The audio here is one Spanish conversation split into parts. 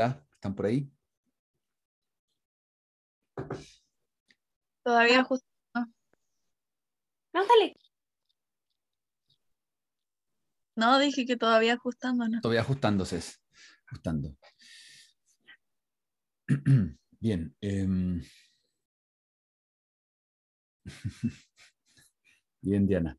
Ah, ¿Están por ahí? Todavía ajustando. Ándale. No, dije que todavía ajustando, ¿no? Todavía ajustándose. Ajustando. Bien. Em. Bien, Diana.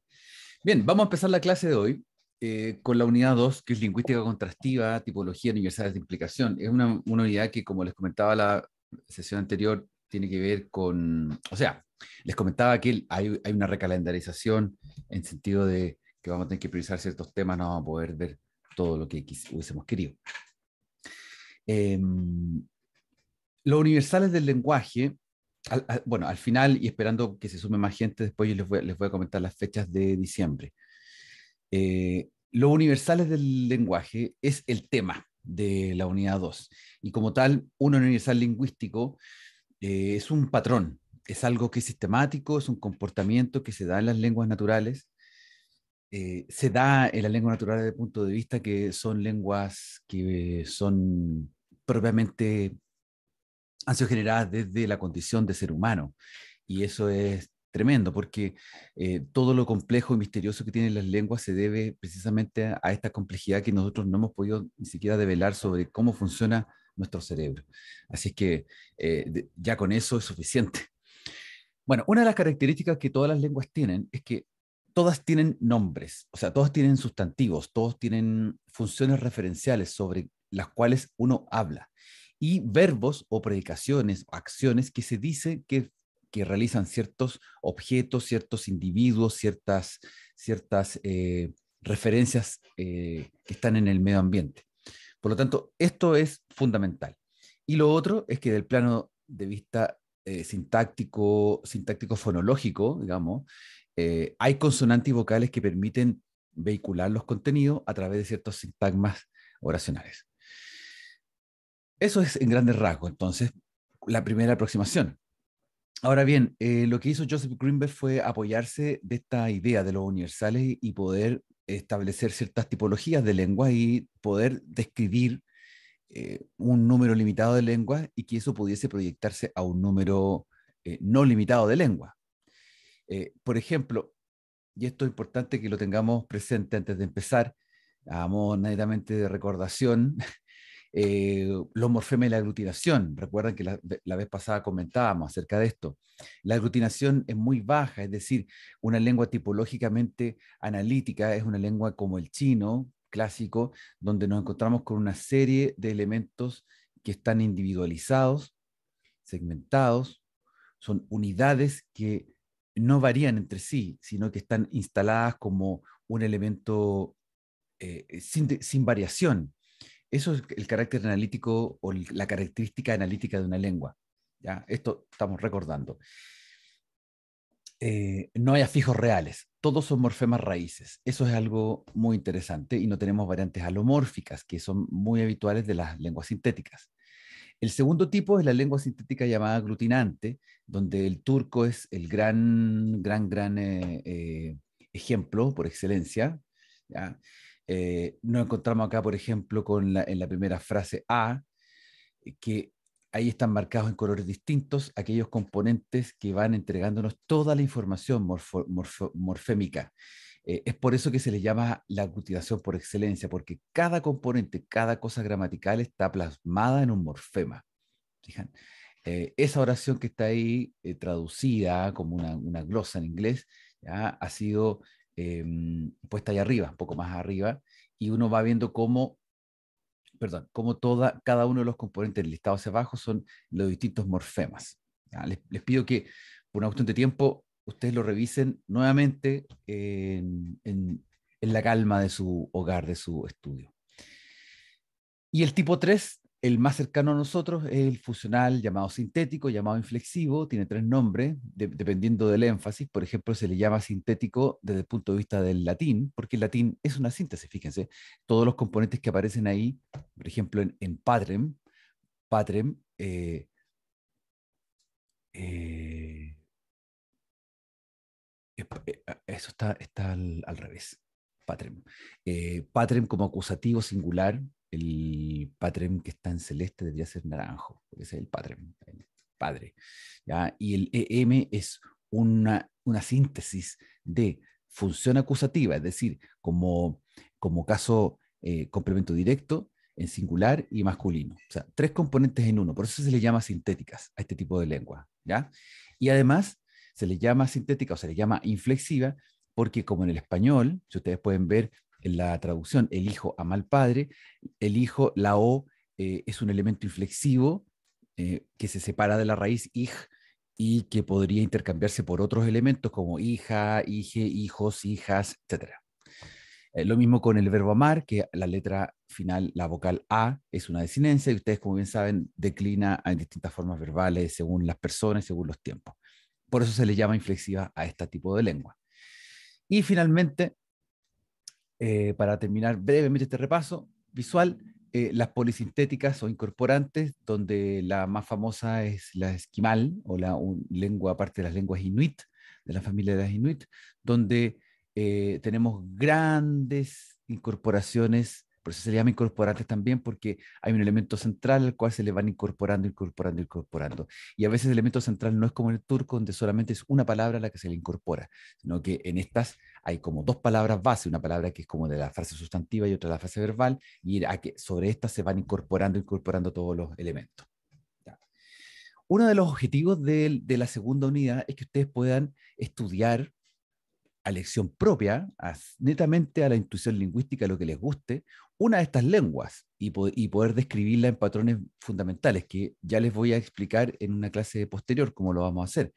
Bien, vamos a empezar la clase de hoy. Eh, con la unidad 2, que es lingüística contrastiva, tipología, universales de implicación. Es una, unidad que, como les comentaba la sesión anterior, tiene que ver con, o sea, les comentaba que hay, una recalendarización en sentido de que vamos a tener que priorizar ciertos temas, no vamos a poder ver todo lo que hubiésemos querido. Eh, los universales del lenguaje, bueno, al final y esperando que se sume más gente, después les voy a comentar las fechas de diciembre eh, los universales del lenguaje es el tema de la unidad 2. Y como tal, un universal lingüístico eh, es un patrón, es algo que es sistemático, es un comportamiento que se da en las lenguas naturales, eh, se da en las lenguas naturales desde el punto de vista que son lenguas que son propiamente, han sido generadas desde la condición de ser humano. Y eso es tremendo, porque eh, todo lo complejo y misterioso que tienen las lenguas se debe precisamente a, esta complejidad que nosotros no hemos podido ni siquiera develar sobre cómo funciona nuestro cerebro. Así que eh, ya con eso es suficiente. Bueno, una de las características que todas las lenguas tienen es que todas tienen nombres, o sea, todas tienen sustantivos, todos tienen funciones referenciales sobre las cuales uno habla y verbos o predicaciones, acciones que se dice que que realizan ciertos objetos, ciertos individuos, ciertas, ciertas eh, referencias eh, que están en el medio ambiente. Por lo tanto, esto es fundamental. Y lo otro es que del plano de vista eh, sintáctico, sintáctico fonológico, digamos, hay consonantes vocales que permiten vehicular los contenidos a través de ciertos sintagmas oracionales. Eso es en grandes rasgos, entonces, la primera aproximación. Ahora bien, eh, lo que hizo Joseph Greenberg fue apoyarse de esta idea de los universales y poder establecer ciertas tipologías de lengua y poder describir eh, un número limitado de lenguas y que eso pudiese proyectarse a un número eh, no limitado de lenguas. por ejemplo, y esto es importante que lo tengamos presente antes de empezar, a modo netamente de recordación, eh, los morfemas y la aglutinación. Recuerden que la, vez pasada comentábamos acerca de esto. La aglutinación es muy baja, es decir, una lengua tipológicamente analítica es una lengua como el chino clásico, donde nos encontramos con una serie de elementos que están individualizados, segmentados, son unidades que no varían entre sí, sino que están instaladas como un elemento eh, sin variación, eso es el carácter analítico o la característica analítica de una lengua. ¿ya? Esto estamos recordando. Eh, no hay afijos reales, todos son morfemas raíces. Eso es algo muy interesante y no tenemos variantes alomórficas, que son muy habituales de las lenguas sintéticas. El segundo tipo es la lengua sintética llamada aglutinante, donde el turco es el gran, gran, gran eh, eh, ejemplo por excelencia. ¿ya? Eh, nos encontramos acá, por ejemplo, con en la primera frase A, que ahí están marcados en colores distintos aquellos componentes que van entregándonos toda la información morfémica. Eh, es por eso que se le llama la aglutinación por excelencia, porque cada componente, cada cosa gramatical está plasmada en un morfema. Fijan, eh, esa oración que está ahí traducida como una, glosa en inglés, ha sido Em, puesta ahí arriba, un poco más arriba, y uno va viendo cómo, perdón, cómo toda, cada uno de los componentes listados hacia abajo son los distintos morfemas. Les, pido que, por una cuestión de tiempo, ustedes lo revisen nuevamente en, en la calma de su hogar, de su estudio. Y el tipo 3 el más cercano a nosotros es el funcional llamado sintético, llamado inflexivo, tiene tres nombres, dependiendo del énfasis. Por ejemplo, se le llama sintético desde el punto de vista del latín, porque el latín es una síntesis, fíjense. Todos los componentes que aparecen ahí, por ejemplo, en, patrem, patrem, eh, eh, eh, ah, eso está, al, revés, patrem. patrem como acusativo singular, el patrem que está en celeste debería ser naranjo, porque ese es el patrem, padre. ¿ya? Y el EM es una, síntesis de función acusativa, es decir, como, como caso eh, complemento directo, en singular y masculino. O sea, tres componentes en uno. Por eso se le llama sintéticas a este tipo de lengua. ¿ya? Y además se le llama sintética o se le llama inflexiva porque como en el español, si ustedes pueden ver, en la traducción, el hijo ama al padre, el hijo, la O, eh, es un elemento inflexivo eh, que se separa de la raíz hij y que podría intercambiarse por otros elementos como hija, hije, hijos, hijas, etc. Eh, lo mismo con el verbo amar, que la letra final, la vocal A, es una desinencia y ustedes, como bien saben, declina en distintas formas verbales según las personas, según los tiempos. Por eso se le llama inflexiva a este tipo de lengua. Y finalmente, eh, para terminar brevemente este repaso visual, eh, las polisintéticas o incorporantes, donde la más famosa es la esquimal o la lengua, aparte de las lenguas inuit, de la familia de las inuit, donde eh, tenemos grandes incorporaciones, por eso se le llama incorporantes también, porque hay un elemento central al cual se le van incorporando, incorporando, incorporando. Y a veces el elemento central no es como en el turco, donde solamente es una palabra la que se le incorpora, sino que en estas hay como dos palabras base, una palabra que es como de la frase sustantiva y otra de la frase verbal, y a que sobre esta se van incorporando, incorporando todos los elementos. Uno de los objetivos de, la segunda unidad es que ustedes puedan estudiar a lección propia, netamente a la intuición lingüística, lo que les guste, una de estas lenguas y, y poder describirla en patrones fundamentales, que ya les voy a explicar en una clase posterior cómo lo vamos a hacer.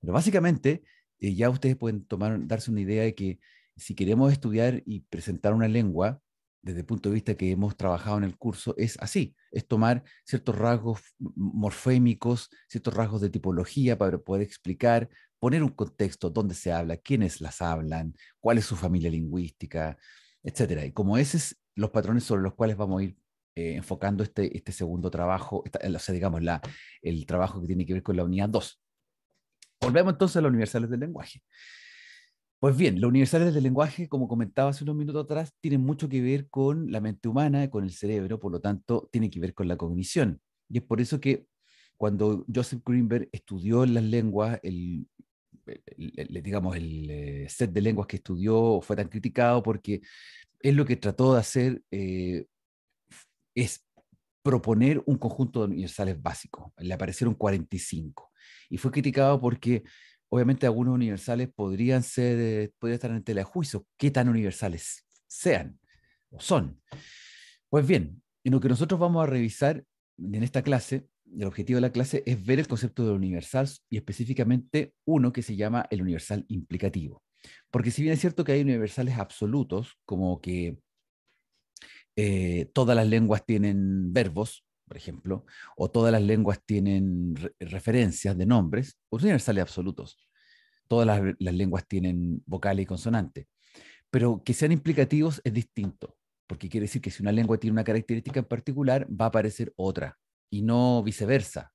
Pero básicamente eh, ya ustedes pueden tomar, darse una idea de que si queremos estudiar y presentar una lengua, desde el punto de vista que hemos trabajado en el curso, es así, es tomar ciertos rasgos morfémicos, ciertos rasgos de tipología para poder explicar, poner un contexto, dónde se habla, quiénes las hablan, cuál es su familia lingüística, etc. Y como esos los patrones sobre los cuales vamos a ir eh, enfocando este, este segundo trabajo, eh, o sea, digamos, la, el trabajo que tiene que ver con la unidad 2. Volvemos entonces a los universales del lenguaje. Pues bien, los universales del lenguaje, como comentaba hace unos minutos atrás, tienen mucho que ver con la mente humana, con el cerebro, por lo tanto, tiene que ver con la cognición. Y es por eso que cuando Joseph Greenberg estudió las lenguas, el, digamos, el eh, set de lenguas que estudió fue tan criticado porque es lo que trató de hacer eh, es proponer un conjunto de universales básicos. Le aparecieron 45. Y fue criticado porque obviamente algunos universales podrían ser, eh, estar en tela de juicio, qué tan universales sean o son. Pues bien, en lo que nosotros vamos a revisar en esta clase, el objetivo de la clase es ver el concepto de universales, y específicamente uno que se llama el universal implicativo. Porque si bien es cierto que hay universales absolutos, como que eh, todas las lenguas tienen verbos, por ejemplo, o todas las lenguas tienen referencias de nombres, universales absolutos. Todas las, lenguas tienen vocales y consonantes. Pero que sean implicativos es distinto, porque quiere decir que si una lengua tiene una característica en particular, va a aparecer otra, y no viceversa.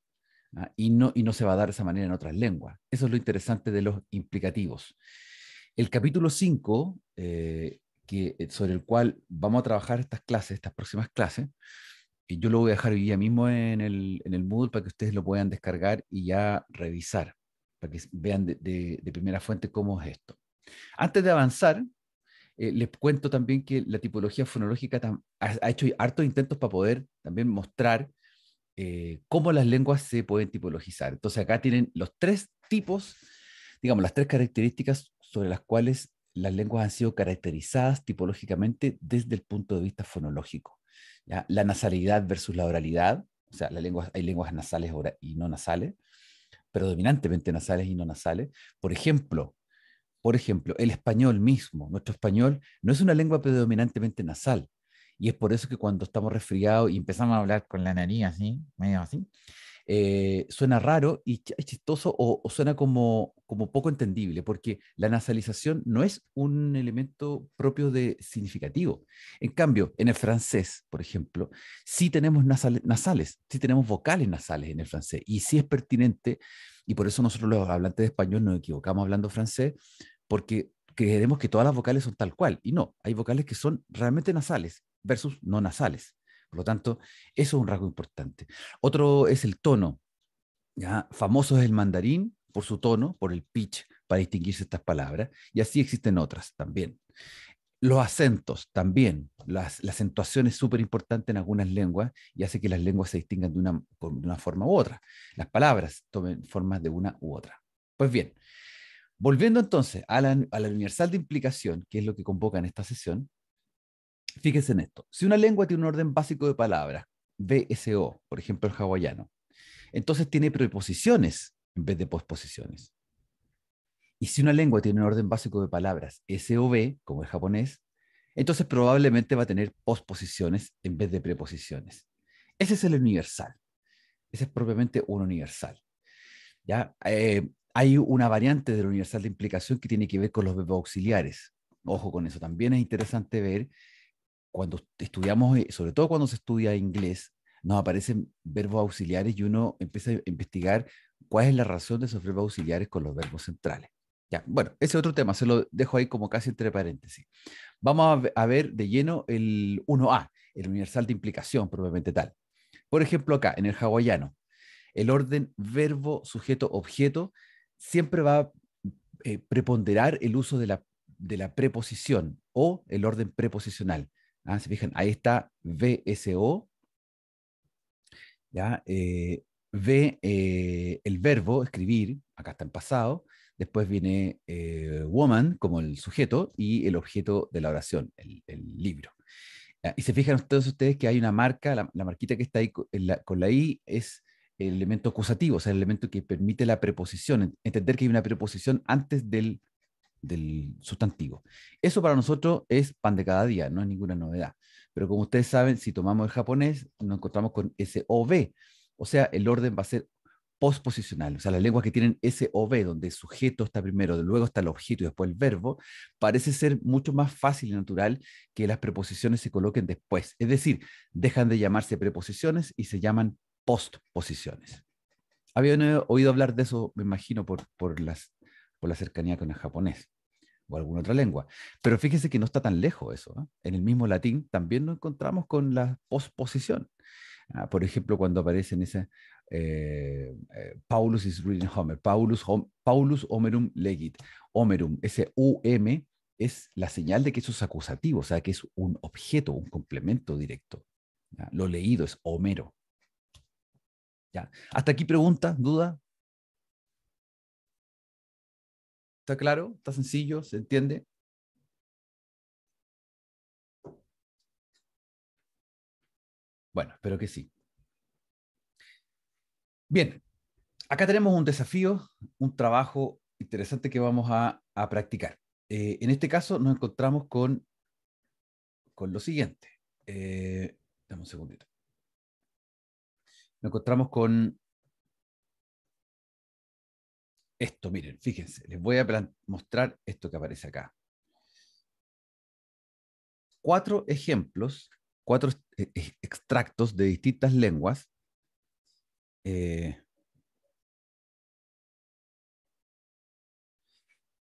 ¿ah? Y, no, y no se va a dar de esa manera en otras lenguas. Eso es lo interesante de los implicativos. El capítulo 5, eh, eh, sobre el cual vamos a trabajar estas clases, estas próximas clases, yo lo voy a dejar hoy día mismo en el, en Moodle para que ustedes lo puedan descargar y ya revisar, para que vean de, primera fuente cómo es esto. Antes de avanzar, eh, les cuento también que la tipología fonológica ha, hecho hartos intentos para poder también mostrar eh, cómo las lenguas se pueden tipologizar. Entonces acá tienen los tres tipos, digamos, las tres características sobre las cuales las lenguas han sido caracterizadas tipológicamente desde el punto de vista fonológico la nasalidad versus la oralidad, o sea, la lengua, hay lenguas nasales y no nasales, predominantemente nasales y no nasales. Por ejemplo, por ejemplo, el español mismo, nuestro español no es una lengua predominantemente nasal, y es por eso que cuando estamos resfriados y empezamos a hablar con la nariz así, medio así, eh, suena raro y chistoso o, suena como, como poco entendible, porque la nasalización no es un elemento propio de significativo. En cambio, en el francés, por ejemplo, sí tenemos nasales, sí tenemos vocales nasales en el francés y sí es pertinente, y por eso nosotros los hablantes de español nos equivocamos hablando francés, porque creemos que todas las vocales son tal cual, y no, hay vocales que son realmente nasales versus no nasales. Por lo tanto, eso es un rasgo importante. Otro es el tono. ¿ya? Famoso es el mandarín por su tono, por el pitch, para distinguirse estas palabras, y así existen otras también. Los acentos también, las, la acentuación es súper importante en algunas lenguas y hace que las lenguas se distingan de una, forma u otra. Las palabras tomen formas de una u otra. Pues bien, volviendo entonces a la universal de implicación, que es lo que convoca en esta sesión, Fíjense en esto. Si una lengua tiene un orden básico de palabras, O, por ejemplo, el hawaiano, entonces tiene preposiciones en vez de posposiciones. Y si una lengua tiene un orden básico de palabras, B, como el japonés, entonces probablemente va a tener posposiciones en vez de preposiciones. Ese es el universal. Ese es propiamente un universal. ¿Ya? Eh, hay una variante del universal de implicación que tiene que ver con los verbos auxiliares. Ojo con eso, también es interesante ver cuando estudiamos, eh, sobre todo cuando se estudia inglés, nos aparecen verbos auxiliares y uno empieza a investigar cuál es la razón de esos verbos auxiliares con los verbos centrales. Ya, bueno, ese otro tema, se lo dejo ahí como casi entre paréntesis. Vamos a ver de lleno el 1A, el universal de implicación probablemente tal. Por ejemplo, acá, en el hawaiano, el orden verbo, sujeto, objeto, siempre va a eh, preponderar el uso de la, de la preposición o el orden preposicional. Ah, se fijan, ahí está VSO. ¿ya? Eh, v, eh, el verbo escribir, acá está en pasado. Después viene eh, woman como el sujeto y el objeto de la oración, el, libro. Ah, y se fijan todos ustedes que hay una marca, la, marquita que está ahí con la I es el elemento acusativo, o sea, el elemento que permite la preposición, entender que hay una preposición antes del del sustantivo. Eso para nosotros es pan de cada día, no es ninguna novedad. Pero como ustedes saben, si tomamos el japonés, nos encontramos con SOV, o sea, el orden va a ser posposicional, o sea, las lenguas que tienen ese SOV, donde el sujeto está primero, luego está el objeto y después el verbo, parece ser mucho más fácil y natural que las preposiciones se coloquen después. Es decir, dejan de llamarse preposiciones y se llaman postposiciones. Habían oído hablar de eso, me imagino, por las por la cercanía con el japonés o alguna otra lengua. Pero fíjese que no está tan lejos eso. ¿eh? En el mismo latín también nos encontramos con la posposición. ¿ah? por ejemplo, cuando aparece en eh, eh, Paulus is reading Homer, Paulus, Paulus Homerum legit, Homerum, ese UM es la señal de que eso es acusativo, o sea, que es un objeto, un complemento directo. Lo leído es Homero. ¿ya? Hasta aquí pregunta duda ¿Está claro? ¿Está sencillo? ¿Se entiende? Bueno, espero que sí. Bien, acá tenemos un desafío, un trabajo interesante que vamos a, practicar. Eh, en este caso nos encontramos con, con lo siguiente. Eh, dame un segundito. Nos encontramos con esto, miren, fíjense, les voy a mostrar esto que aparece acá. Cuatro ejemplos, cuatro e-, e-, extractos de distintas lenguas. Eh,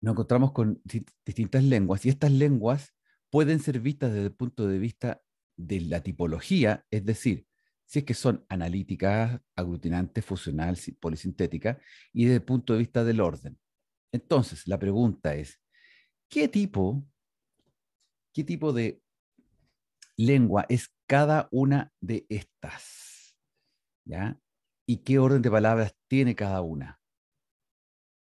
nos encontramos con distintas lenguas y estas lenguas pueden ser vistas desde el punto de vista de la tipología, es decir, si es que son analíticas, aglutinantes, fusionales, polisintéticas y desde el punto de vista del orden. Entonces, la pregunta es, ¿qué tipo, qué tipo de lengua es cada una de estas? ¿Ya? ¿Y qué orden de palabras tiene cada una?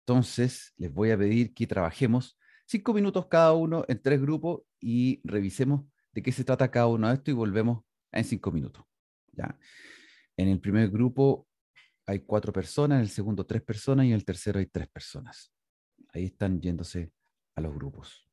Entonces, les voy a pedir que trabajemos cinco minutos cada uno en tres grupos y revisemos de qué se trata cada uno de estos y volvemos en cinco minutos. ¿ya? En el primer grupo hay cuatro personas, en el segundo tres personas y en el tercero hay tres personas. Ahí están yéndose a los grupos.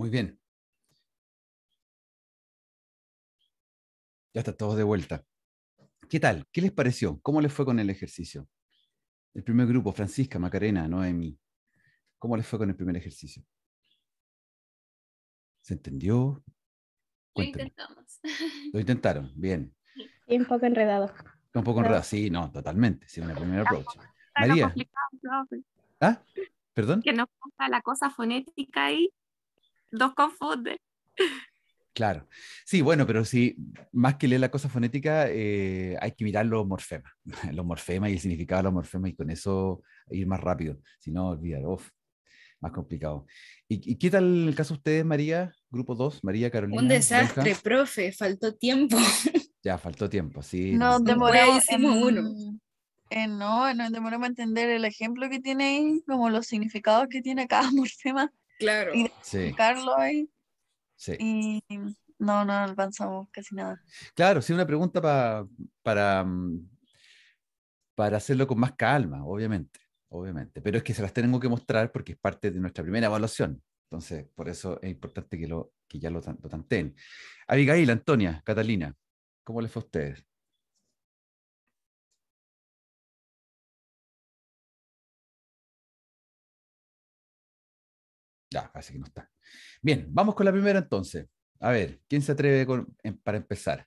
Muy bien. Ya está todos de vuelta. ¿Qué tal? ¿Qué les pareció? ¿Cómo les fue con el ejercicio? El primer grupo, Francisca, Macarena, Noemi. ¿Cómo les fue con el primer ejercicio? ¿Se entendió? Lo intentamos. Lo intentaron, bien. Y un poco enredado. Un poco enredado, sí, no, totalmente. Sí, una primer approach. María. ¿Ah? ¿Perdón? Que no falta la cosa fonética ahí dos confunde. Claro. Sí, bueno, pero sí, más que leer la cosa fonética, eh, hay que mirar los morfemas, los morfemas y el significado de los morfemas y con eso ir más rápido. Si no, olvidar, más complicado. ¿Y, qué tal el caso de ustedes, María? Grupo 2, María Carolina. Un desastre, profe, faltó tiempo. Ya, faltó tiempo, sí. Nos demoramos pues, uno. Eh, no, nos demoramos a entender el ejemplo que tiene ahí, como los significados que tiene cada morfema. Claro. Y sí. ahí. Sí. Y no, no avanzamos casi nada. Claro, sí, una pregunta para, mm, para hacerlo con más calma, obviamente. Obviamente, pero es que se las tengo que mostrar porque es parte de nuestra primera evaluación. Entonces, por eso es importante que, lo, que ya lo, lo tanteen. Abigail, Antonia, Catalina, ¿cómo les fue a ustedes? Ya, parece que no está. Bien, vamos con la primera entonces. A ver, ¿quién se atreve para empezar?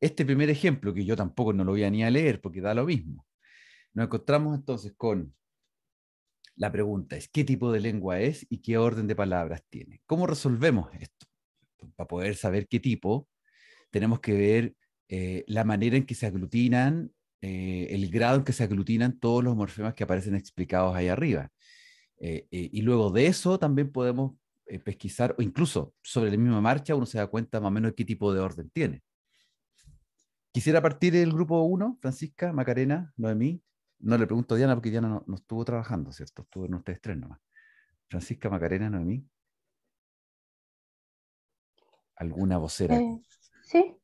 Este primer ejemplo, que yo tampoco no lo voy a ni a leer porque da lo mismo. Nos encontramos entonces con la pregunta es qué tipo de lengua es y qué orden de palabras tiene. ¿Cómo resolvemos esto? Para poder saber qué tipo, tenemos que ver eh, la manera en que se aglutinan, eh, el grado en que se aglutinan todos los morfemas que aparecen explicados ahí arriba. Eh, eh, y luego de eso también podemos eh, pesquisar, o incluso sobre la misma marcha uno se da cuenta más o menos qué tipo de orden tiene. Quisiera partir el grupo 1, Francisca, Macarena, Noemí. No le pregunto a Diana porque Diana no, estuvo trabajando, ¿cierto? Estuvo en ustedes tres nomás. Francisca, Macarena, Noemí. ¿Alguna vocera? sí.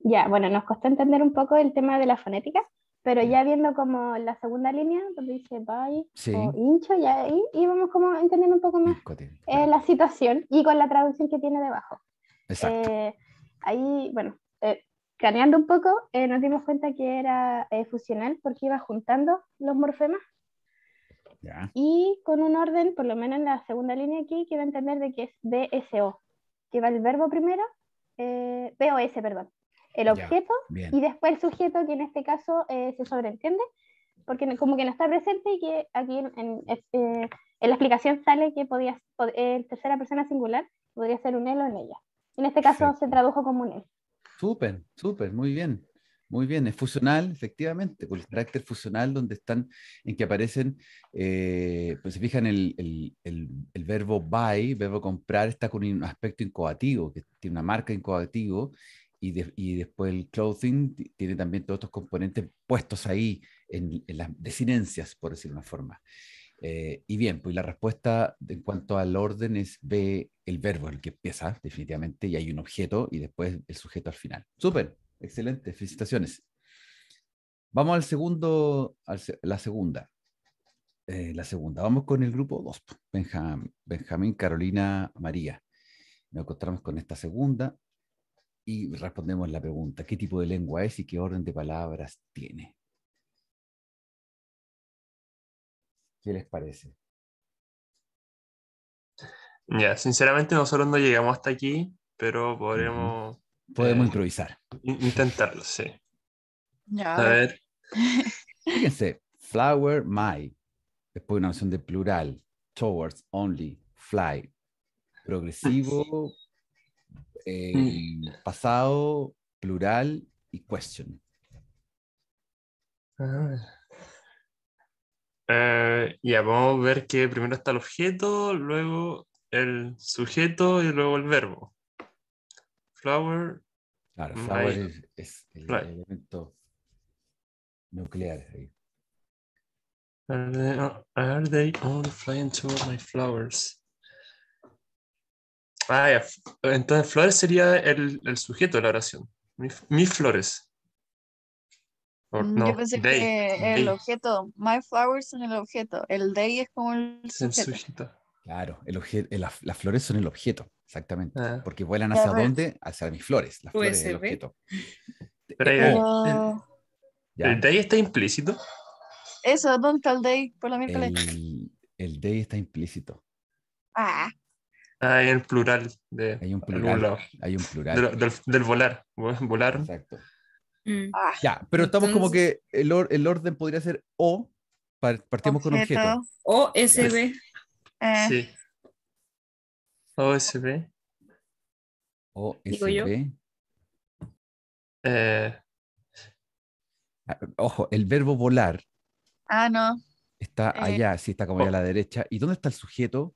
ya, bueno, nos costó entender un poco el tema de la fonética. Pero ya viendo como la segunda línea, donde dice bye o hincho, ya ahí íbamos como entendiendo un poco más eh, la situación y con la traducción que tiene debajo. Exacto. Eh, ahí, bueno, eh, un poco, eh, nos dimos cuenta que era fusional porque iba juntando los morfemas. Y con un orden, por lo menos en la segunda línea aquí, que va a entender de que es BSO, que va el verbo primero, BOS, perdón, el objeto y después el sujeto, que en este caso eh, se sobreentiende, porque como que no está presente y que aquí en, eh, la explicación sale que podía, eh, tercera persona singular podría ser un él o en ella. En este caso se tradujo como un él. Súper, súper, muy bien. Muy bien, es fusional, efectivamente, con el carácter fusional donde están, en que aparecen, pues se fijan, el, el, el, verbo buy, verbo comprar, está con un aspecto incoativo, que tiene una marca incoativo, y, después el clothing tiene también todos estos componentes puestos ahí en, las desinencias, por decirlo de una forma. Eh, y bien, pues la respuesta en cuanto al orden es B, el verbo, el que empieza definitivamente, y hay un objeto y después el sujeto al final. super, excelente, felicitaciones. Vamos al segundo, la segunda. Eh, la segunda, vamos con el grupo 2, Benjamín, Carolina, María. Nos encontramos con esta segunda y respondemos la pregunta, ¿qué tipo de lengua es y qué orden de palabras tiene? ¿Qué les parece? Ya, sinceramente nosotros no llegamos hasta aquí, pero podremos... Podemos eh, improvisar. Intentarlo, sí. A ver. Fíjense, flower, my. Después una opción de plural, towards, only, fly. Progresivo, Mm. pasado, plural y question. Eh, ya, vamos a ver que primero está el objeto, luego el sujeto y luego el verbo. Flower. Claro, mm, flower es, el elemento nuclear. Ahí. Are they, all flying toward my flowers? Ah, Entonces, Flores sería el, sujeto de la oración. Mis, flores. Mm, no, Yo pensé que el objeto, my flowers son el objeto, el day es como el sujeto. Claro, el las, flores son el objeto, exactamente. Ah. Porque vuelan hacia dónde? Hacia mis flores. Las flores el objeto. Eh, oh. Oh. el, day está implícito? Eso, ¿dónde está el day? Por El, el day está implícito. Ah. Ah, en plural. De hay un plural. Hay un plural. Del, volar. Volar. Exacto. Mm. Ah, ya, pero estamos como que el, orden podría ser O, partimos con objeto. O S, Eh. Sí. O B. O S, Eh. Ah, ojo, el verbo volar. Ah, no. Está eh. allá, sí, está como allá a la derecha. ¿Y dónde está el sujeto?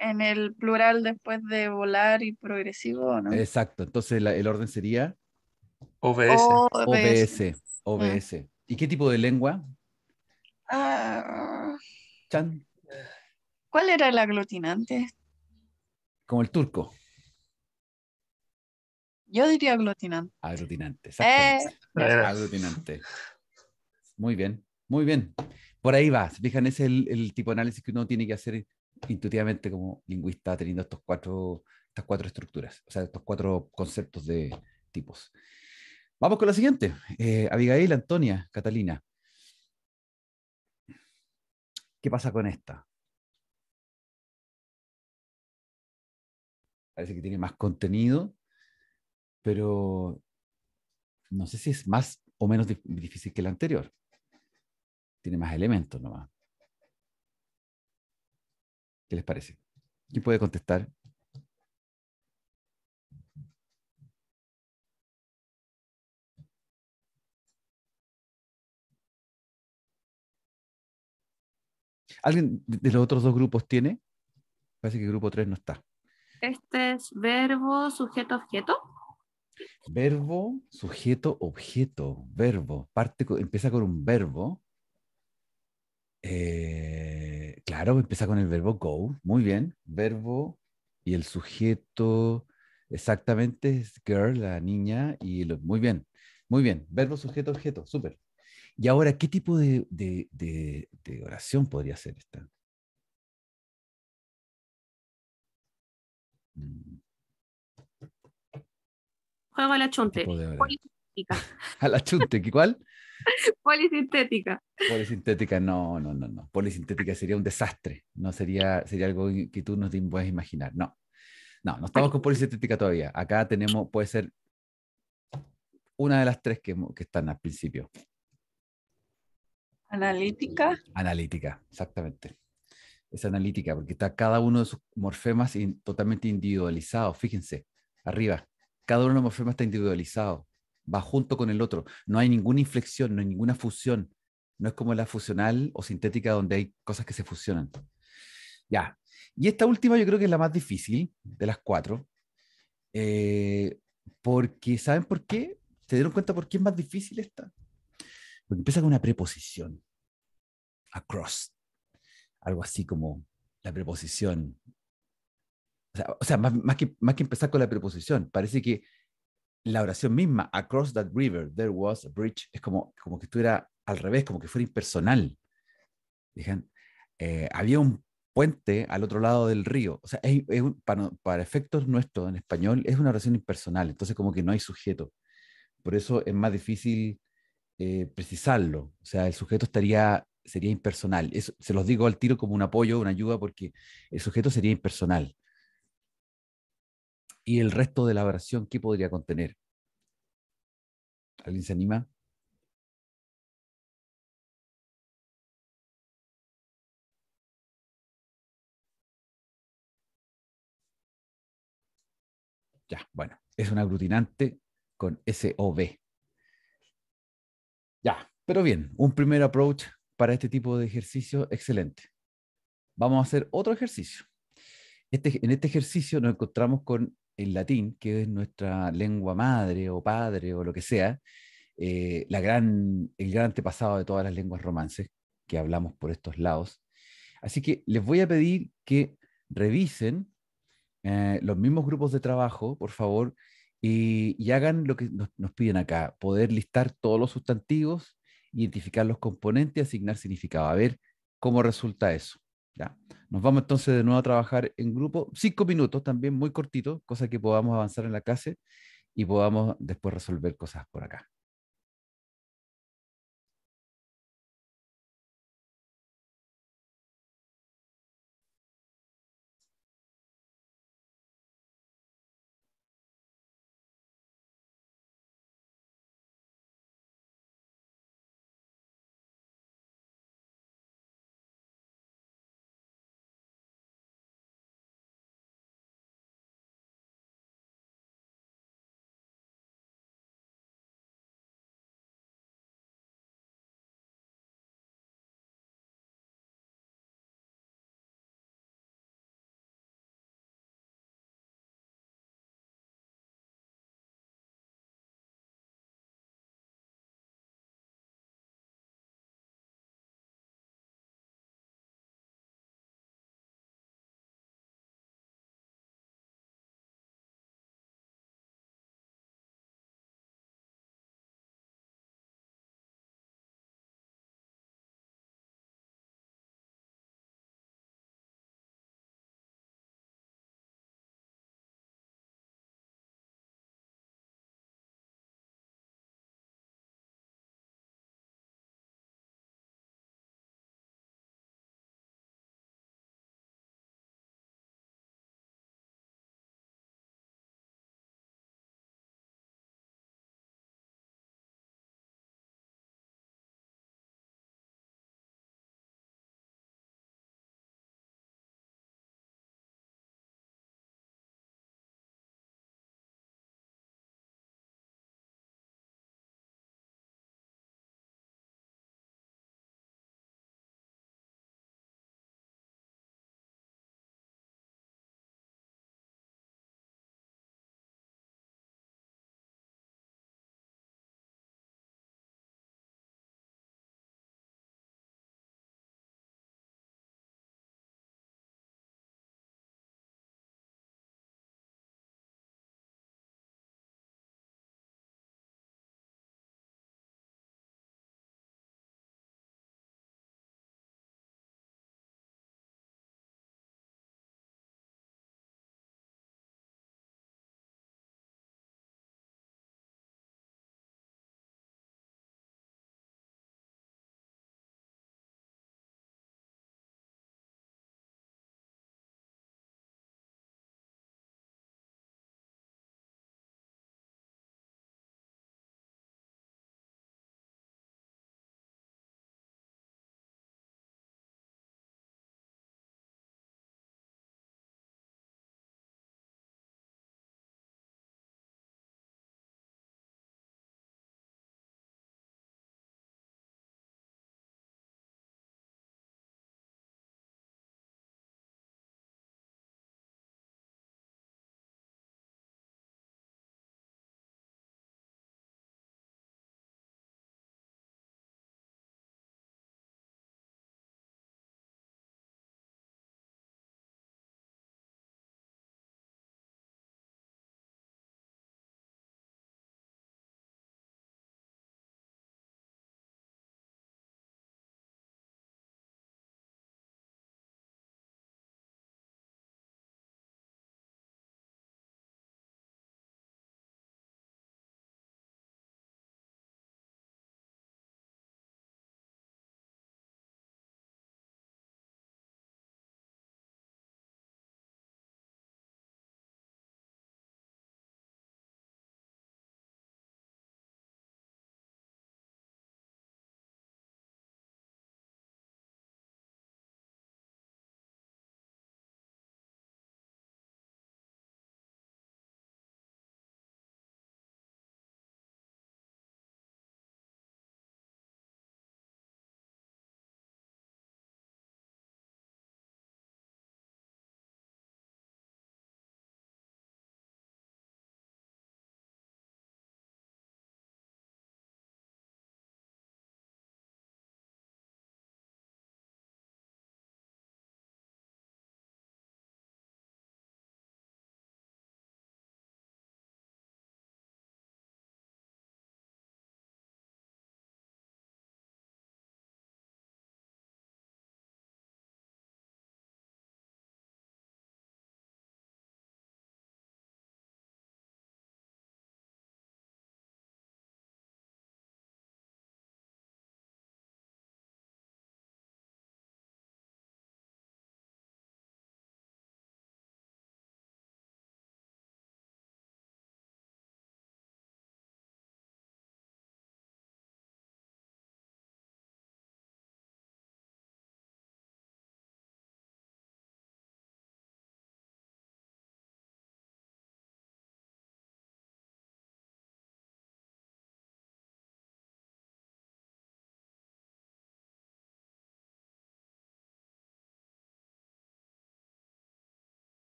en el plural después de volar y progresivo, ¿no? Exacto, entonces el orden sería OBS. OBS, OBS. Ah. ¿Y qué tipo de lengua? Ah. ¿Cuál era el aglutinante? Como el turco. Yo diría aglutinante. Aglutinante, exacto. Eh. Aglutinante. Muy bien, muy bien. Por ahí vas Fijan, ese es el tipo de análisis que uno tiene que hacer intuitivamente como lingüista teniendo estos cuatro, estas cuatro estructuras, o sea, estos cuatro conceptos de tipos. Vamos con la siguiente. Eh, Abigail, Antonia, Catalina. ¿Qué pasa con esta? Parece que tiene más contenido, pero no sé si es más o menos difícil que la anterior. Tiene más elementos nomás. ¿Qué les parece? ¿Quién puede contestar? ¿Alguien de los otros dos grupos tiene? Parece que el grupo 3 no está. Este es verbo, sujeto, objeto. Verbo, sujeto, objeto, verbo. empieza con un verbo. Eh, eh, claro, empieza con el verbo go. Muy bien. Verbo y el sujeto exactamente es girl, la niña, y muy bien. Muy bien. Verbo, sujeto, objeto. Súper. Y ahora, ¿qué tipo de, oración podría ser esta? Mm. Juego a la chunte. A la chunte, ¿cuál? Polisintética. Polisintética, no, no, no, no. Polisintética sería un desastre. No sería, sería algo que tú no te puedes imaginar. No. No, no estamos con polisintética todavía. Acá tenemos, puede ser una de las tres que, están al principio. Analítica. Analítica, exactamente. Es analítica, porque está cada uno de sus morfemas totalmente individualizado. Fíjense, arriba. Cada uno de los morfemas está individualizado va junto con el otro. No hay ninguna inflexión, no hay ninguna fusión. No es como la fusional o sintética donde hay cosas que se fusionan. Ya. Y esta última yo creo que es la más difícil de las cuatro. Eh, porque, ¿saben por qué? ¿Se dieron cuenta por qué es más difícil esta? Porque empieza con una preposición. Across. Algo así como la preposición. O sea, más que empezar con la preposición, parece que la oración misma, across that river, there was a bridge, es como, como que estuviera al revés, como que fuera impersonal. Dijan, eh, había un puente al otro lado del río. O sea, para, efectos nuestros en español es una oración impersonal, entonces como que no hay sujeto. Por eso es más difícil eh, precisarlo. O sea, el sujeto estaría, sería impersonal. Eso, se los digo al tiro como un apoyo, una ayuda, porque el sujeto sería impersonal. ¿Y el resto de la versión qué podría contener? ¿Alguien se anima? Ya, bueno, es un aglutinante con SOB. Ya, pero bien, un primer approach para este tipo de ejercicio excelente. Vamos a hacer otro ejercicio. Este, en este ejercicio nos encontramos con el latín, que es nuestra lengua madre o padre o lo que sea, eh, la gran, el gran antepasado de todas las lenguas romances que hablamos por estos lados. Así que les voy a pedir que revisen eh, los mismos grupos de trabajo, por favor, y, hagan lo que nos, nos, piden acá, poder listar todos los sustantivos, identificar los componentes, asignar significado, a ver cómo resulta eso. Nos vamos entonces de nuevo a trabajar en grupo, cinco minutos también, muy cortito, cosa que podamos avanzar en la clase y podamos después resolver cosas por acá.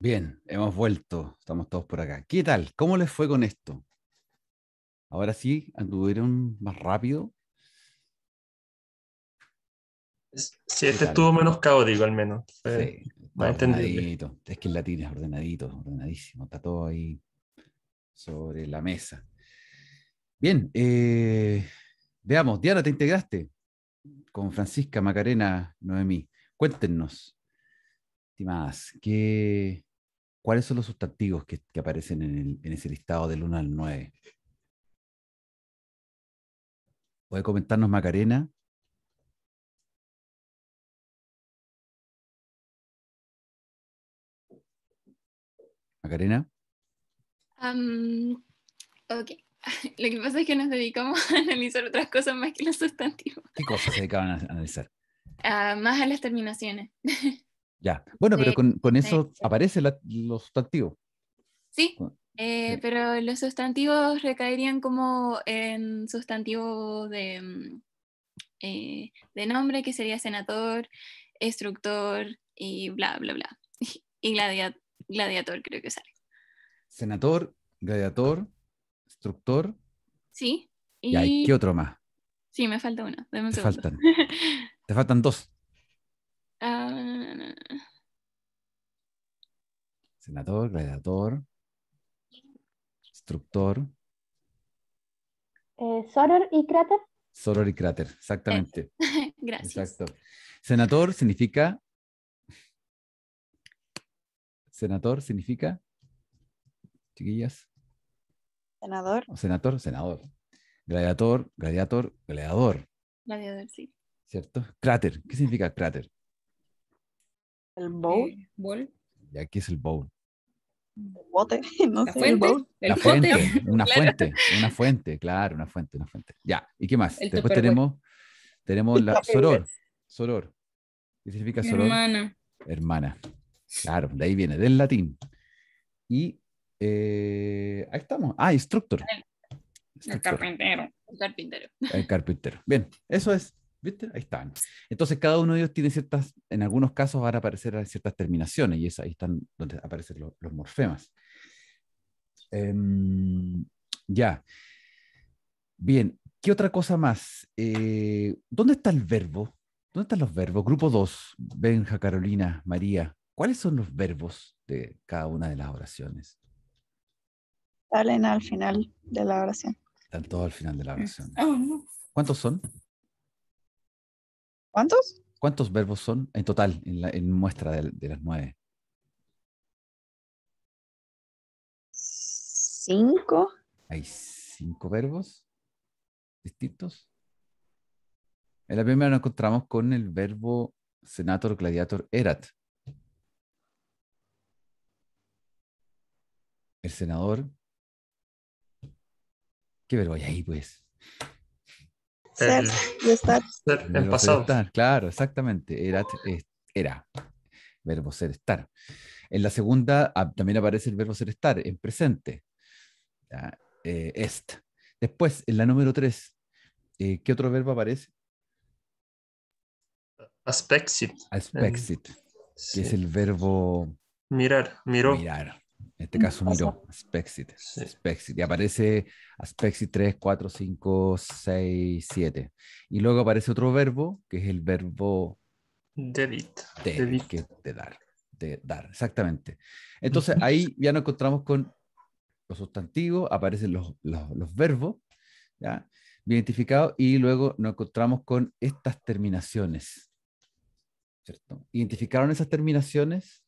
Bien, hemos vuelto, estamos todos por acá. ¿Qué tal? ¿Cómo les fue con esto? Ahora sí, anduvieron más rápido. Sí, este estuvo menos caótico al menos. sí, ordenadito. Es que el latín es ordenadito, ordenadísimo, está todo ahí sobre la mesa. Bien, eh, veamos, Diana, te integraste con Francisca Macarena Noemí. Cuéntenos, estimadas, ¿qué, ¿cuáles son los sustantivos que, aparecen en, ese listado del 1 al 9? ¿Puede comentarnos Macarena? Macarena. ok. Lo que pasa es que nos dedicamos a analizar otras cosas más que los sustantivos. ¿Qué cosas se dedicaban a analizar? Ah, más a las terminaciones. Ya. Bueno, pero con, eso aparece los sustantivos. Eh, sí, pero los sustantivos recaerían como en sustantivo de, mm, eh, de nombre, que sería senador, instructor y bla, bla, bla. Y gladia, gladiator creo que sale. Senador, gladiator, instructor. Sí. ¿Y hay ¿qué otro más? Sí, me falta uno. Faltan. te faltan dos. Ah, senador, gladiador, instructor. Eh, Soror y cráter. Soror y cráter, exactamente. Eh, gracias. Exacto. Senador significa. Senador significa. Chiquillas. Senador. senador, senador. Gladiador, gladiador, gladiador. Gladiador, sí. ¿Cierto? Cráter. ¿Qué significa cráter? ¿El bowl? ¿Y aquí es el bowl? El bote, no sé, el bowl. La fuente, una fuente, una fuente, claro, una fuente, una fuente. Ya, ¿y qué más? Después tenemos, tenemos la soror, soror. ¿Qué significa soror? Hermana. Hermana. Claro, de ahí viene, del latín. Y eh, ahí estamos. Ah, instructor. el carpintero. El carpintero. El carpintero. Bien, eso es. ¿Viste? Ahí están. Entonces, cada uno de ellos tiene ciertas, en algunos casos van a aparecer ciertas terminaciones y ahí están donde aparecen los morfemas. Em, ya. Bien, ¿qué otra cosa más? Eh, ¿Dónde está el verbo? ¿Dónde están los verbos? Grupo 2, Benja, Carolina, María. ¿Cuáles son los verbos de cada una de las oraciones? Salen al final de la oración. Están todos al final de la oración. ¿Cuántos son? ¿Cuántos? ¿Cuántos verbos son en total en, la, muestra de, de, las nueve? Cinco. Hay cinco verbos distintos. En la primera nos encontramos con el verbo senator, gladiator, erat. El senador. ¿Qué verbo hay ahí, pues? Ser, y estar. en pasado. claro, exactamente. Era, era. Verbo ser estar. En la segunda ah, también aparece el verbo ser estar, en presente. Eh, est. Después, en la número tres, eh, ¿qué otro verbo aparece? aspectit Aspexit, es el verbo... Mirar, miró. Mirar, en este mm, caso miró Spexit. Spexit. Y aparece Spexit 3, 4, 5, 6, 7. Y luego aparece otro verbo, que es el verbo... Debit. de dar. De dar, exactamente. Entonces ahí ya nos encontramos con los sustantivos, aparecen los, verbos, ¿ya? identificados, y luego nos encontramos con estas terminaciones. ¿Cierto? ¿Identificaron esas terminaciones?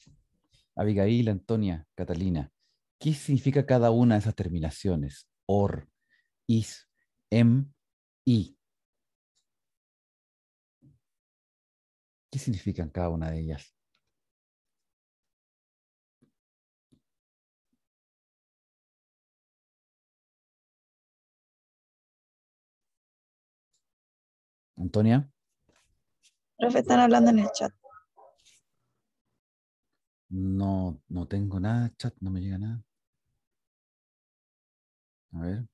Abigail, Antonia, Catalina, ¿qué significa cada una de esas terminaciones? Or, is, em, i. ¿Qué significan cada una de ellas? Antonia. Profe, están hablando en el chat. No, no tengo nada, chat, no me llega nada. A ver.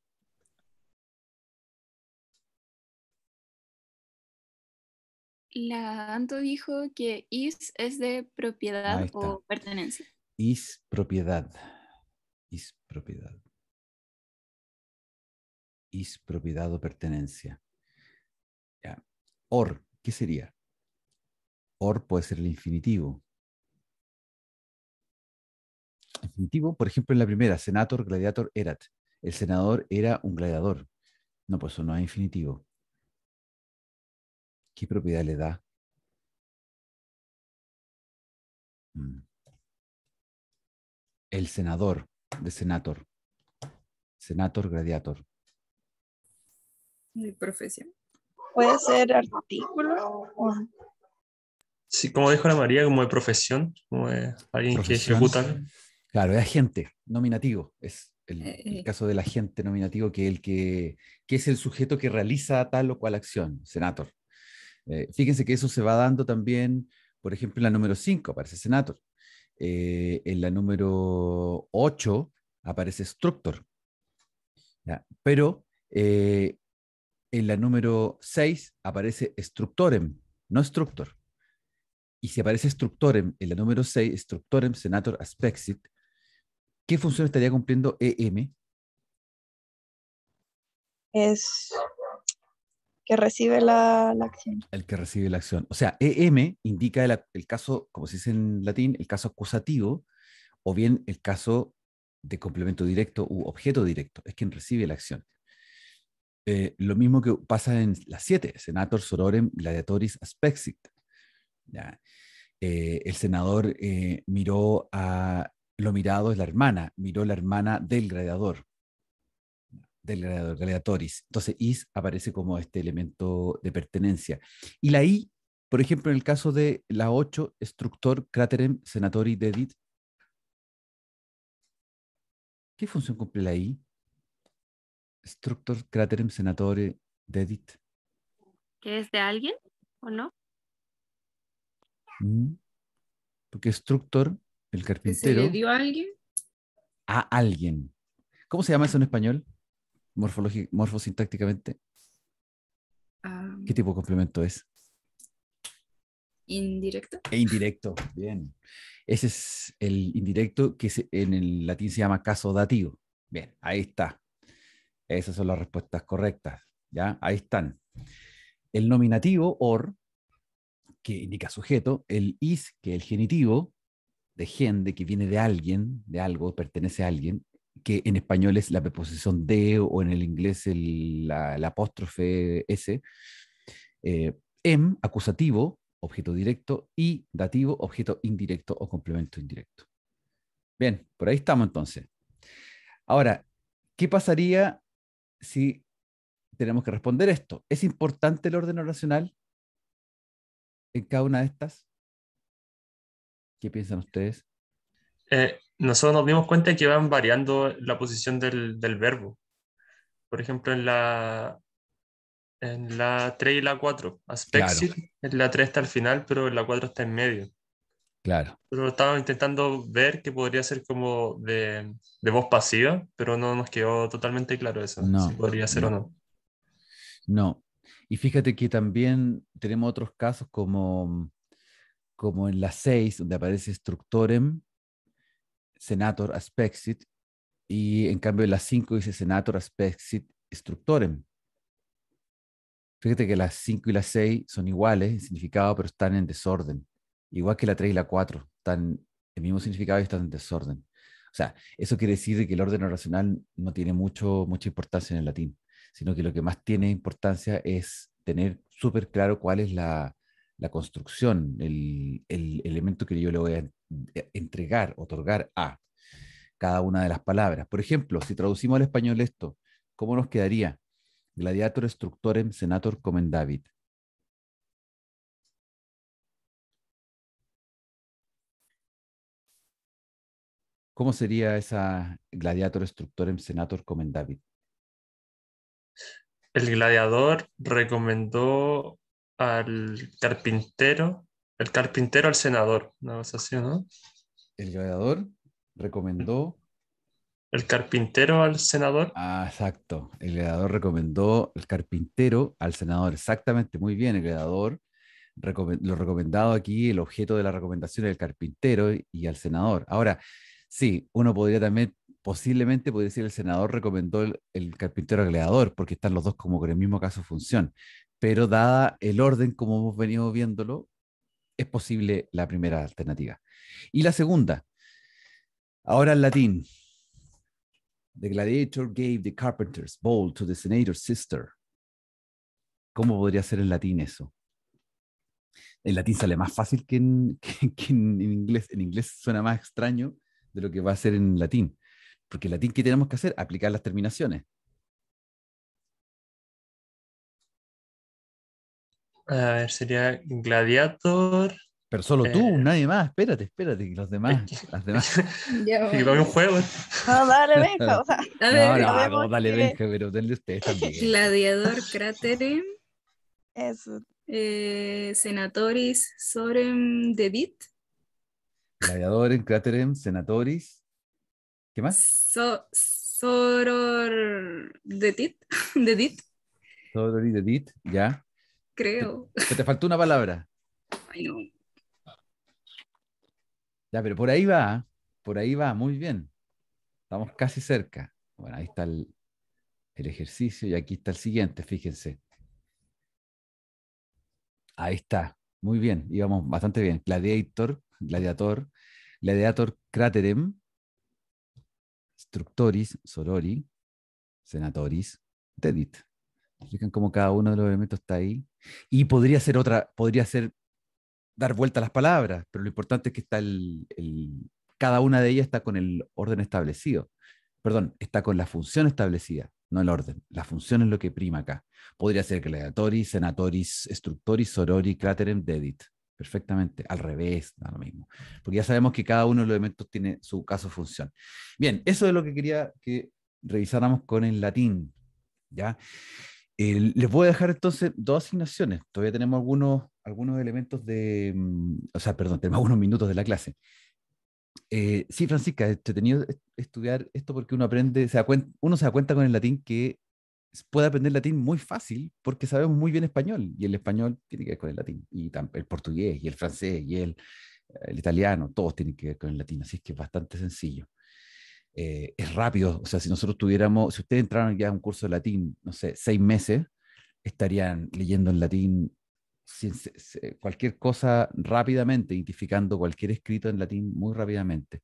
La Anto dijo que is es de propiedad o pertenencia. Is propiedad. Is propiedad. Is propiedad o pertenencia. Or, ¿qué sería? Or puede ser el infinitivo por ejemplo, en la primera, senator, gladiator, erat. El senador era un gladiador. No, pues eso no es infinitivo. ¿Qué propiedad le da? Mm. El senador de senator. Senator, gladiator. Mi profesión. ¿Puede ser artículo? Sí, como dijo la María, como de profesión, como de alguien que ejecuta. Claro, es agente, nominativo. Es el, eh, eh. caso del agente nominativo que, el que, es el sujeto que realiza tal o cual acción, senator. Eh, fíjense que eso se va dando también, por ejemplo, en la número 5 aparece senator. en la número 8 aparece structor. Pero en la número 6 aparece structorem, no structor. Y si aparece structorem en la número 6, structorem senator aspexit, ¿Qué función estaría cumpliendo EM? Es que recibe la, acción. El que recibe la acción. O sea, EM indica el, caso, como se dice en latín, el caso acusativo o bien el caso de complemento directo u objeto directo. Es quien recibe la acción. Eh, lo mismo que pasa en las siete, senator sororem gladiatoris aspexit. Eh, el senador eh, miró a lo mirado es la hermana, miró la hermana del gladiador, del gladiador, gladiatoris. Entonces, is aparece como este elemento de pertenencia. Y la i, por ejemplo, en el caso de la 8, structor craterem senatori dedit. ¿Qué función cumple la i? Structor craterem senatori, dedit. ¿Que es de alguien o no? Mm. Porque structor el carpintero. ¿Se le dio a alguien? A alguien. ¿Cómo se llama eso en español? Morfosintácticamente. Ah. ¿Qué tipo de complemento es? Indirecto. E indirecto, bien. Ese es el indirecto que en el latín se llama caso dativo. Bien, ahí está. Esas son las respuestas correctas. ¿Ya? Ahí están. El nominativo, or, que indica sujeto, el is, que es el genitivo, de gente que viene de alguien, de algo, pertenece a alguien, que en español es la preposición de o en el inglés el, la, apóstrofe s. Eh, m acusativo, objeto directo, y dativo, objeto indirecto o complemento indirecto. Bien, por ahí estamos entonces. Ahora, ¿qué pasaría si tenemos que responder esto? ¿Es importante el orden oracional en cada una de estas? ¿Qué piensan ustedes? Eh, nosotros nos dimos cuenta que van variando la posición del, verbo. Por ejemplo, en la, en la 3 y la 4. Aspecto. en la 3 está al final, pero la 4 está en medio. Claro. Pero estábamos intentando ver que podría ser como de, voz pasiva, pero no nos quedó totalmente claro eso, no, si podría ser o no. No. Y fíjate que también tenemos otros casos como como en la 6, donde aparece Structorem, Senator Aspexit, y en cambio en la 5 dice Senator Aspexit Structorem. Fíjate que las 5 y las 6 son iguales en significado, pero están en desorden. Igual que la 3 y la 4, están el mismo significado y están en desorden. O sea, eso quiere decir que el orden oracional no tiene mucho, mucha importancia en el latín, sino que lo que más tiene importancia es tener súper claro cuál es la, la construcción, el, elemento que yo le voy a eh, entregar, otorgar a cada una de las palabras. Por ejemplo, si traducimos al español esto, ¿cómo nos quedaría? Gladiator structorem senator comendavit. ¿Cómo sería esa gladiator structorem senator comendavit? El gladiador recomendó al carpintero, el carpintero al senador, una cosa así, ¿no? El creador recomendó. El carpintero al senador. Ah, exacto. El creador recomendó el carpintero al senador. Exactamente, muy bien. El creador lo recomendado aquí, el objeto de la recomendación del carpintero y al senador. Ahora, sí, uno podría también, posiblemente podría decir el senador recomendó el, carpintero al creador, porque están los dos como con el mismo caso función pero dada el orden como hemos venido viéndolo, es posible la primera alternativa. Y la segunda, ahora en latín. The gladiator gave the carpenter's bowl to the senator's sister. ¿Cómo podría ser en latín eso? En latín sale más fácil que en, en inglés. En inglés suena más extraño de lo que va a ser en latín. Porque en latín, ¿qué tenemos que hacer? Aplicar las terminaciones. A ver, sería Gladiator. Pero solo tú, eh, nadie más. Espérate, espérate, los demás. los demás. y un juego. No, dale, venga. no, no, dale, venga, pero denle ustedes también. Gladiador, Craterem. Eso. Eh, senatoris, Sorem, Debit. Gladiador, Craterem Senatoris. ¿Qué más? So, soror, Dedit. Dedit. Soror y Dedit, ya creo. Que, te faltó una palabra. Ay, no. Ya, pero por ahí va, por ahí va, muy bien. Estamos casi cerca. Bueno, ahí está el, ejercicio y aquí está el siguiente, fíjense. Ahí está, muy bien, íbamos bastante bien. Gladiator, gladiator, gladiator craterem, structoris, sorori, senatoris, dedit. Fíjense cómo cada uno de los elementos está ahí. Y podría ser otra, podría ser dar vuelta a las palabras, pero lo importante es que está cada una de ellas está con el orden establecido. Perdón, está con la función establecida, no el orden. La función es lo que prima acá. Podría ser gladiatoris, senatoris, structoris, sorori, craterem, dedit. Perfectamente, al revés, da lo mismo. Porque ya sabemos que cada uno de los elementos tiene su caso función. Bien, eso es lo que quería que revisáramos con el latín. ¿ya? Eh, les voy a dejar entonces dos asignaciones. Todavía tenemos algunos, algunos elementos de, mm, o sea, perdón, tenemos algunos minutos de la clase. Eh, sí, Francisca, tenido que estudiar esto porque uno aprende, cuenta, uno se da cuenta con el latín que puede aprender latín muy fácil porque sabemos muy bien español y el español tiene que ver con el latín y el portugués y el francés y el, el italiano, todos tienen que ver con el latín, así es que es bastante sencillo. Eh, es rápido. O sea, si nosotros tuviéramos, si ustedes entraran ya a un curso de latín, no sé, seis meses, estarían leyendo en latín sin, cualquier cosa rápidamente, identificando cualquier escrito en latín muy rápidamente.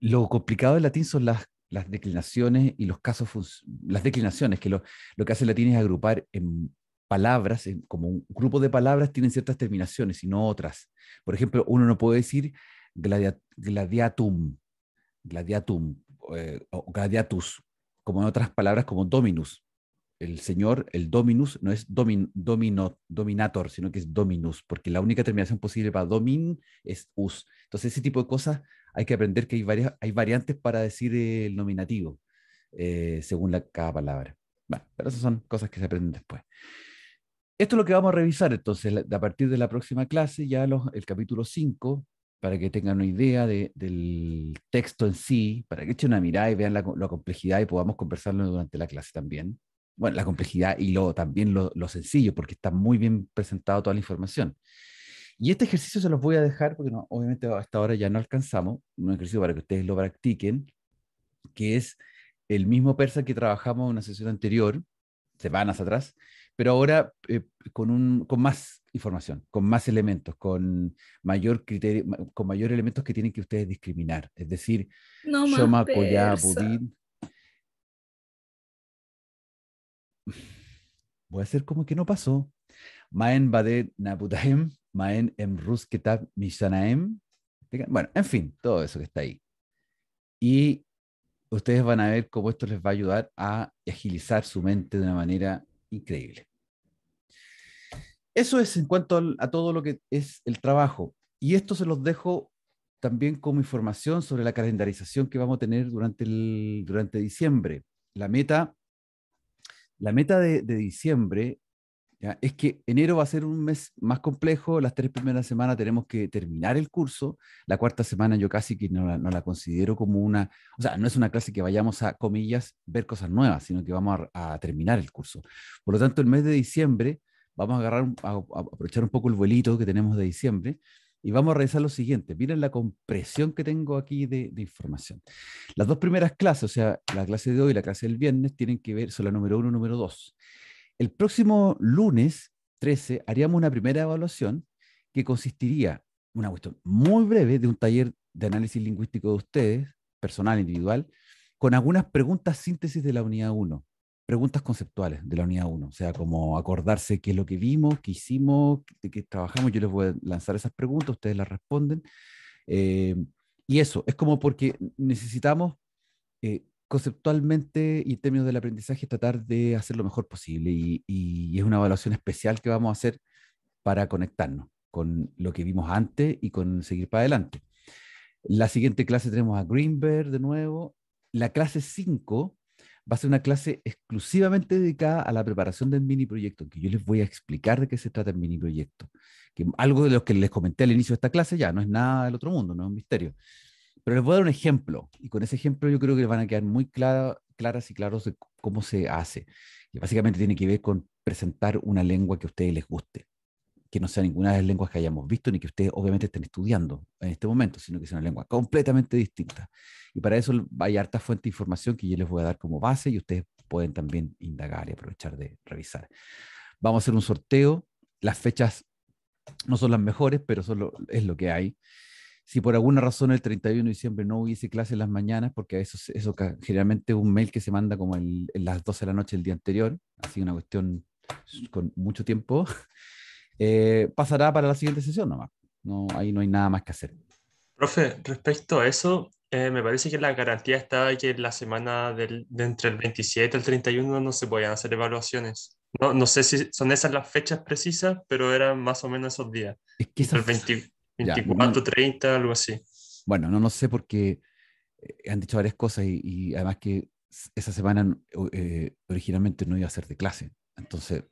Lo complicado del latín son las, las declinaciones y los casos, las declinaciones, que lo, que hace el latín es agrupar en palabras, como un grupo de palabras tienen ciertas terminaciones y no otras. Por ejemplo, uno no puede decir gladiatum, gladiatum, eh, o gladiatus, como en otras palabras, como dominus. El señor, el dominus, no es domin, dominator, sino que es dominus, porque la única terminación posible para domin es us. Entonces, ese tipo de cosas hay que aprender que hay, varias, hay variantes para decir el nominativo, eh, según la, cada palabra. Bueno, pero esas son cosas que se aprenden después. Esto es lo que vamos a revisar entonces a partir de la próxima clase, ya el capítulo 5, para que tengan una idea del texto en sí, para que echen una mirada y vean la, complejidad y podamos conversarlo durante la clase también. Bueno, la complejidad y luego también lo, sencillo, porque está muy bien presentado toda la información. Y este ejercicio se los voy a dejar, porque no, obviamente hasta ahora ya no alcanzamos, un ejercicio para que ustedes lo practiquen, que es el mismo persa que trabajamos en una sesión anterior, semanas atrás, pero ahora eh, con, un, con más información, con más elementos, con mayor criterio, con mayor elementos que tienen que ustedes discriminar. Es decir, no Shoma apoyaba. Voy a hacer como que no pasó. Maen Maen em Bueno, en fin, todo eso que está ahí. Y ustedes van a ver cómo esto les va a ayudar a agilizar su mente de una manera increíble. Eso es en cuanto a todo lo que es el trabajo. Y esto se los dejo también como información sobre la calendarización que vamos a tener durante, el, durante diciembre. La meta, la meta de, diciembre es que enero va a ser un mes más complejo. Las tres primeras semanas tenemos que terminar el curso. La cuarta semana yo casi que no la, considero como una, o sea, no es una clase que vayamos a, comillas, ver cosas nuevas, sino que vamos a terminar el curso. Por lo tanto, el mes de diciembre vamos a, agarrar, a, aprovechar un poco el vuelito que tenemos de diciembre y vamos a revisar lo siguiente. Miren la compresión que tengo aquí de, información. Las dos primeras clases, o sea, la clase de hoy y la clase del viernes, tienen que ver, son la número uno y número dos. El próximo lunes 13 haríamos una primera evaluación que consistiría, una cuestión muy breve, de un taller de análisis lingüístico de ustedes, personal, individual, con algunas preguntas síntesis de la unidad 1 preguntas conceptuales de la unidad 1, o sea, como acordarse qué es lo que vimos, qué hicimos, de qué trabajamos, yo les voy a lanzar esas preguntas, ustedes las responden. Eh, y eso, es como porque necesitamos eh, conceptualmente y en términos del aprendizaje tratar de hacer lo mejor posible y, y, y es una evaluación especial que vamos a hacer para conectarnos con lo que vimos antes y con seguir para adelante. La siguiente clase tenemos a Greenberg de nuevo. La clase 5 va a ser una clase exclusivamente dedicada a la preparación del mini proyecto, que yo les voy a explicar de qué se trata el mini proyecto. Que algo de lo que les comenté al inicio de esta clase ya no es nada del otro mundo, no es un misterio. Pero les voy a dar un ejemplo, y con ese ejemplo yo creo que les van a quedar muy claras y claros de cómo se hace. Y básicamente tiene que ver con presentar una lengua que a ustedes les guste que no sea ninguna de las lenguas que hayamos visto ni que ustedes obviamente estén estudiando en este momento, sino que sea una lengua completamente distinta. Y para eso hay harta fuente de información que yo les voy a dar como base y ustedes pueden también indagar y aprovechar de revisar. Vamos a hacer un sorteo. Las fechas no son las mejores, pero solo es lo que hay. Si por alguna razón el 31 de diciembre no hubiese clase en las mañanas, porque eso, eso generalmente es un mail que se manda como el, en las 12 de la noche el día anterior, así una cuestión con mucho tiempo. Eh, pasará para la siguiente sesión nomás. No, ahí no hay nada más que hacer. Profe, respecto a eso, eh, me parece que la garantía está de que la semana del, de entre el 27 y el 31 no se podían hacer evaluaciones. No, no sé si son esas las fechas precisas, pero eran más o menos esos días. Es que esas... El 20, 24, 30, algo así. Bueno, no, no sé porque eh, han dicho varias cosas y, además que esa semana originalmente no iba a ser de clase. Entonces,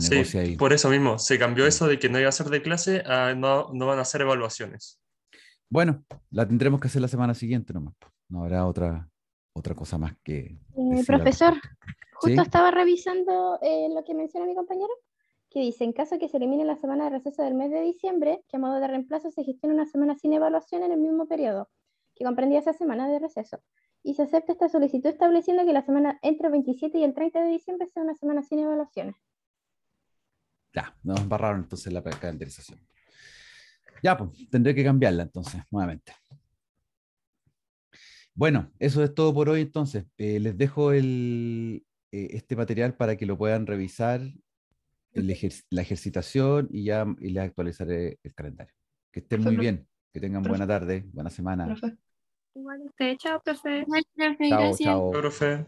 sí, Por eso mismo, se cambió eso de que no iba a ser de clase a no, van a hacer evaluaciones. Bueno, la tendremos que hacer la semana siguiente nomás. No habrá otra, otra cosa más que... Eh, profesor, justo estaba revisando eh, lo que menciona mi compañero, que dice, en caso que se elimine la semana de receso del mes de diciembre, que a modo de reemplazo se gestiona una semana sin evaluación en el mismo periodo, que comprendía esa semana de receso. Y se acepta esta solicitud estableciendo que la semana entre el 27 y el 30 de diciembre sea una semana sin evaluaciones. Ya, nos embarraron entonces la calendarización. Ya, pues, tendré que cambiarla entonces, nuevamente. Bueno, eso es todo por hoy entonces. Eh, les dejo eh, este material para que lo puedan revisar, la ejercitación y ya les actualizaré el calendario. Que estén muy bien, que tengan buena tarde, buena semana. Profe. Igual usted, chao, profe. Muchas profe, chao, Chao. Profe.